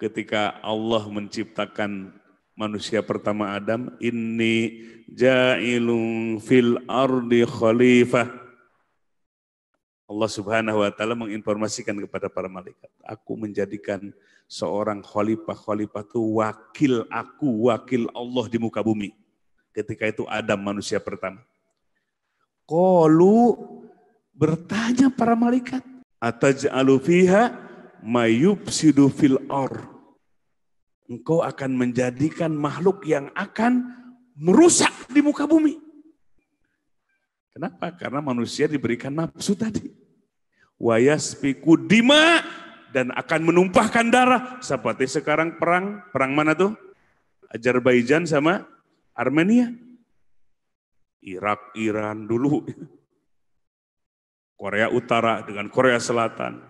ketika Allah menciptakan manusia pertama Adam, ini ja'ilun fil ardi khalifah. Allah Subhanahu wa taala menginformasikan kepada para malaikat, aku menjadikan seorang khalifah. Khalifah itu wakil aku, wakil Allah di muka bumi. Ketika itu Adam manusia pertama. Qalu bertanya para malaikat, ataj'alu fiha mayubsidu fil ar engkau akan menjadikan makhluk yang akan merusak di muka bumi. Kenapa? Karena manusia diberikan nafsu tadi. piku dima dan akan menumpahkan darah seperti sekarang perang perang mana tuh? Azerbaijan sama Armenia. Irak, Iran dulu. Korea Utara dengan Korea Selatan.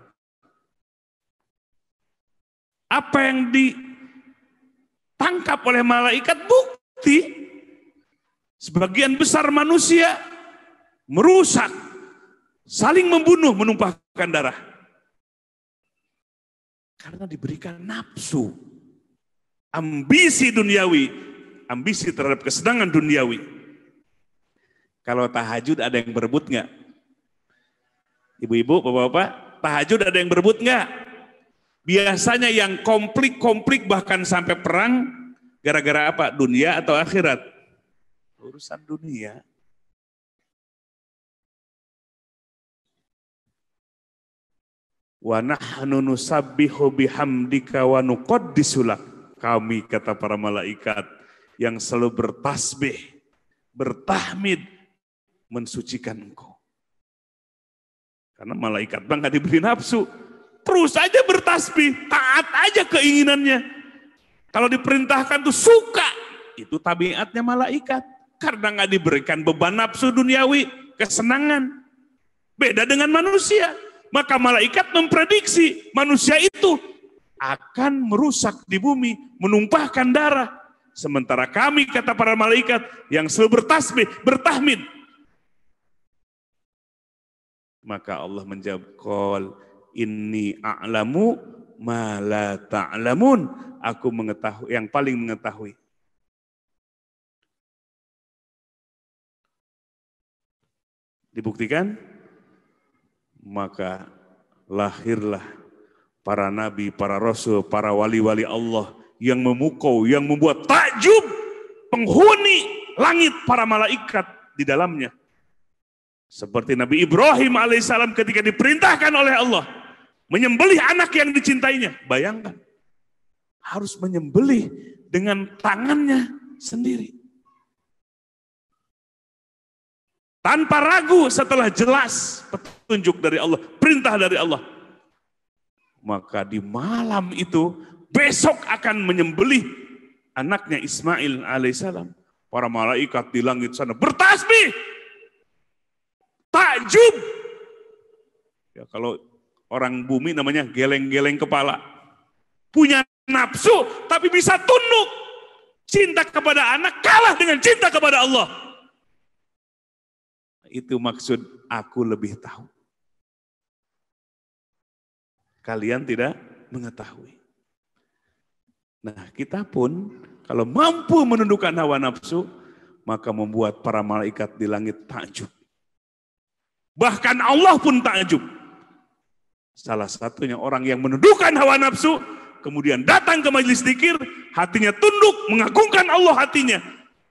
Apa yang di ditangkap oleh malaikat bukti sebagian besar manusia merusak, saling membunuh, menumpahkan darah. Karena diberikan nafsu, ambisi duniawi, ambisi terhadap kesenangan duniawi. Kalau tahajud ada yang berebut nggak? Ibu-ibu, bapak-bapak, tahajud ada yang berebut nggak? Biasanya yang komplik-komplik bahkan sampai perang Gara-gara apa? Dunia atau akhirat? Urusan dunia. Wa nusabbihu bihamdika wa nuqaddisu Kami kata para malaikat yang selalu bertasbih, bertahmid, mensucikan engkau. Karena malaikat bang gak diberi nafsu. Terus aja bertasbih, taat aja keinginannya kalau diperintahkan tuh suka. Itu tabiatnya malaikat. Karena nggak diberikan beban nafsu duniawi, kesenangan. Beda dengan manusia. Maka malaikat memprediksi manusia itu akan merusak di bumi, menumpahkan darah. Sementara kami, kata para malaikat, yang selalu bertasbih, bertahmin Maka Allah menjawab, Kol, ini a'lamu ma ta'lamun. Aku mengetahui yang paling mengetahui. Dibuktikan maka lahirlah para nabi, para rasul, para wali-wali Allah yang memukau, yang membuat takjub penghuni langit para malaikat di dalamnya. Seperti Nabi Ibrahim alaihissalam ketika diperintahkan oleh Allah Menyembelih anak yang dicintainya. Bayangkan. Harus menyembelih dengan tangannya sendiri. Tanpa ragu setelah jelas petunjuk dari Allah, perintah dari Allah. Maka di malam itu besok akan menyembelih anaknya Ismail alaihissalam. Para malaikat di langit sana bertasbih. Takjub. Ya kalau Orang bumi namanya geleng-geleng kepala. Punya nafsu tapi bisa tunduk. Cinta kepada anak kalah dengan cinta kepada Allah. Itu maksud aku lebih tahu. Kalian tidak mengetahui. Nah, kita pun kalau mampu menundukkan hawa nafsu, maka membuat para malaikat di langit takjub. Bahkan Allah pun takjub. Salah satunya orang yang menundukkan hawa nafsu, kemudian datang ke majelis dikir, hatinya tunduk, mengagungkan Allah hatinya.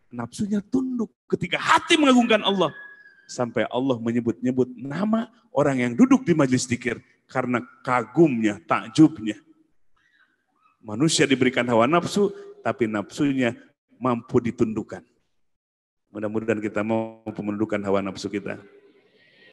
Nafsunya tunduk ketika hati mengagungkan Allah. Sampai Allah menyebut-nyebut nama orang yang duduk di majelis dikir karena kagumnya, takjubnya. Manusia diberikan hawa nafsu, tapi nafsunya mampu ditundukkan. Mudah-mudahan kita mau menundukkan hawa nafsu kita.